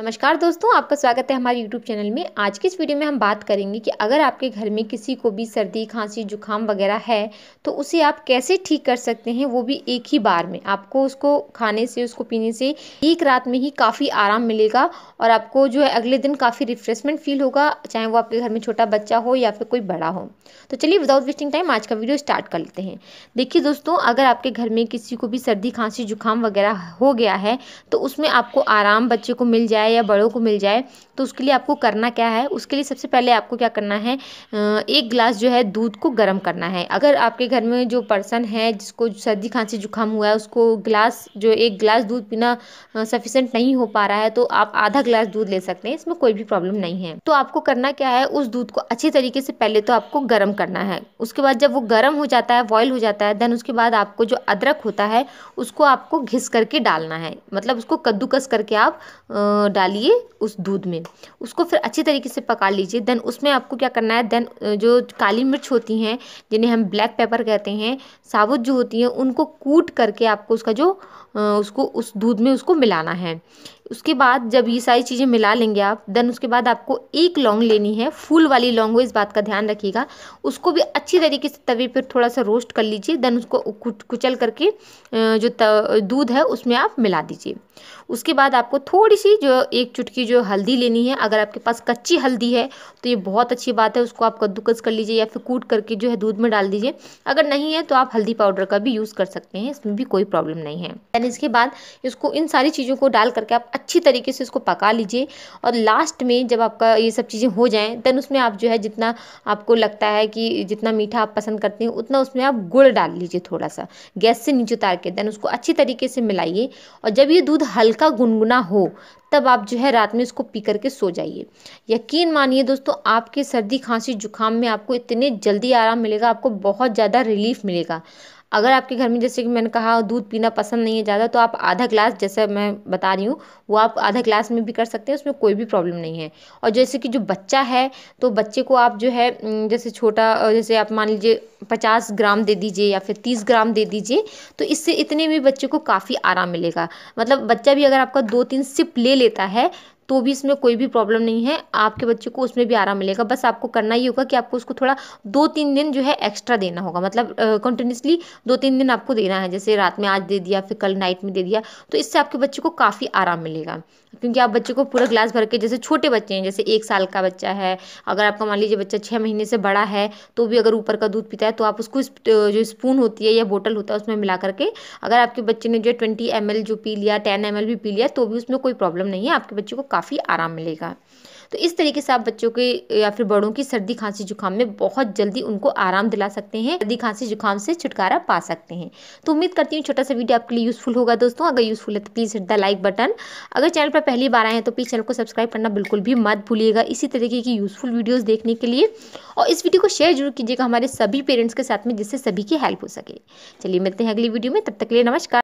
नमस्कार दोस्तों आपका स्वागत है हमारे YouTube चैनल में आज की इस वीडियो में हम बात करेंगे कि अगर आपके घर में किसी को भी सर्दी खांसी जुकाम वगैरह है तो उसे आप कैसे ठीक कर सकते हैं वो भी एक ही बार में आपको उसको खाने से उसको पीने से एक रात में ही काफ़ी आराम मिलेगा और आपको जो है अगले दिन काफ़ी रिफ्रेशमेंट फील होगा चाहे वो आपके घर में छोटा बच्चा हो या फिर कोई बड़ा हो तो चलिए विदाउट वेस्टिंग टाइम आज का वीडियो स्टार्ट कर लेते हैं देखिए दोस्तों अगर आपके घर में किसी को भी सर्दी खांसी जुकाम वगैरह हो गया है तो उसमें आपको आराम बच्चे को मिल जाए जाए या बड़ों को मिल जाए तो उसके लिए आपको करना क्या है उसके लिए सबसे पहले आपको क्या करना है एक गिलास जो है दूध को गर्म करना है अगर आपके घर में जो पर्सन है जिसको सर्दी खांसी जुकाम हुआ है उसको गिलास जो एक गिलास दूध पीना सफिशेंट नहीं हो पा रहा है तो आप आधा गिलास दूध ले सकते हैं इसमें कोई भी प्रॉब्लम नहीं है तो आपको करना क्या है उस दूध को अच्छे तरीके से पहले तो आपको गर्म करना है उसके बाद जब वो गर्म हो जाता है बॉयल हो जाता है देन उसके बाद आपको जो अदरक होता है उसको आपको घिस करके डालना है मतलब उसको कद्दूकस करके आप डालिए उस दूध में उसको फिर अच्छी तरीके से पका लीजिए देन उसमें आपको क्या करना है देन जो काली मिर्च होती हैं जिन्हें हम ब्लैक पेपर कहते हैं साबुत जो होती हैं उनको कूट करके आपको उसका जो उसको उस दूध में उसको मिलाना है उसके बाद जब ये सारी चीज़ें मिला लेंगे आप देन उसके बाद आपको एक लौंग लेनी है फूल वाली लौंग हो इस बात का ध्यान रखिएगा उसको भी अच्छी तरीके से तवे पर थोड़ा सा रोस्ट कर लीजिए देन उसको कुचल करके जो दूध है उसमें आप मिला दीजिए उसके बाद आपको थोड़ी सी जो एक चुटकी जो हल्दी लेनी है अगर आपके पास कच्ची हल्दी है तो ये बहुत अच्छी बात है उसको आप कद्दूकस कर लीजिए या फिर कूट करके जो है दूध में डाल दीजिए अगर नहीं है तो आप हल्दी पाउडर का भी यूज़ कर सकते हैं इसमें भी कोई प्रॉब्लम नहीं है देन इसके बाद इसको इन सारी चीज़ों को डाल करके आप अच्छी तरीके से उसको पका लीजिए और लास्ट में जब आपका ये सब चीज़ें हो जाएँ देन उसमें आप जो है जितना आपको लगता है कि जितना मीठा आप पसंद करते हैं उतना उसमें आप गुड़ डाल लीजिए थोड़ा सा गैस से नीचे उतार के देन उसको अच्छी तरीके से मिलाइए और जब ये दूध हल्का गुनगुना हो तब आप जो है रात में उसको पी करके सो जाइए यकीन मानिए दोस्तों आपके सर्दी खांसी जुकाम में आपको इतने जल्दी आराम मिलेगा आपको बहुत ज़्यादा रिलीफ मिलेगा अगर आपके घर में जैसे कि मैंने कहा दूध पीना पसंद नहीं है ज़्यादा तो आप आधा ग्लास जैसे मैं बता रही हूँ वो आप आधा ग्लास में भी कर सकते हैं उसमें कोई भी प्रॉब्लम नहीं है और जैसे कि जो बच्चा है तो बच्चे को आप जो है जैसे छोटा जैसे आप मान लीजिए पचास ग्राम दे दीजिए या फिर तीस ग्राम दे दीजिए तो इससे इतने भी बच्चे को काफ़ी आराम मिलेगा मतलब बच्चा भी अगर आपका दो तीन सिप ले लेता है तो भी इसमें कोई भी प्रॉब्लम नहीं है आपके बच्चे को उसमें भी आराम मिलेगा बस आपको करना ही होगा कि आपको उसको थोड़ा दो तीन दिन जो है एक्स्ट्रा देना होगा मतलब कंटिन्यूसली दो तीन दिन आपको देना है जैसे रात में आज दे दिया फिर कल नाइट में दे दिया तो इससे आपके बच्चे को काफ़ी आराम मिलेगा क्योंकि आप बच्चे को पूरा ग्लास भर के जैसे छोटे बच्चे हैं जैसे एक साल का बच्चा है अगर आपका मान लीजिए बच्चा छः महीने से बड़ा है तो भी अगर ऊपर का दूध पीता है तो आप उसको जो स्पून होती है या बोटल होता है उसमें मिला करके अगर आपके बच्चे ने जो है ट्वेंटी एम जो पी लिया टेन एम भी पी लिया तो भी उसमें कोई प्रॉब्लम नहीं है आपके बच्चे को काफ़ी आराम मिलेगा तो इस तरीके से आप बच्चों के या फिर बड़ों की सर्दी खांसी जुकाम में बहुत जल्दी उनको आराम दिला सकते हैं सर्दी खांसी जुकाम से छुटकारा पा सकते हैं तो उम्मीद करती हूँ छोटा सा वीडियो आपके लिए यूज़फुल होगा दोस्तों अगर यूज़फुल है तो please hit the like button अगर चैनल पर पहली बार आए हैं तो प्लीज़ चैनल को सब्सक्राइब करना बिल्कुल भी मत भूलिएगा इसी तरीके की यूज़फुल वीडियोज़ देखने के लिए और इस वीडियो को शेयर जरूर कीजिएगा हमारे सभी पेरेंट्स के साथ में जिससे सभी की हेल्प हो सके चलिए मिलते हैं अगली वीडियो में तब तक के लिए नमस्कार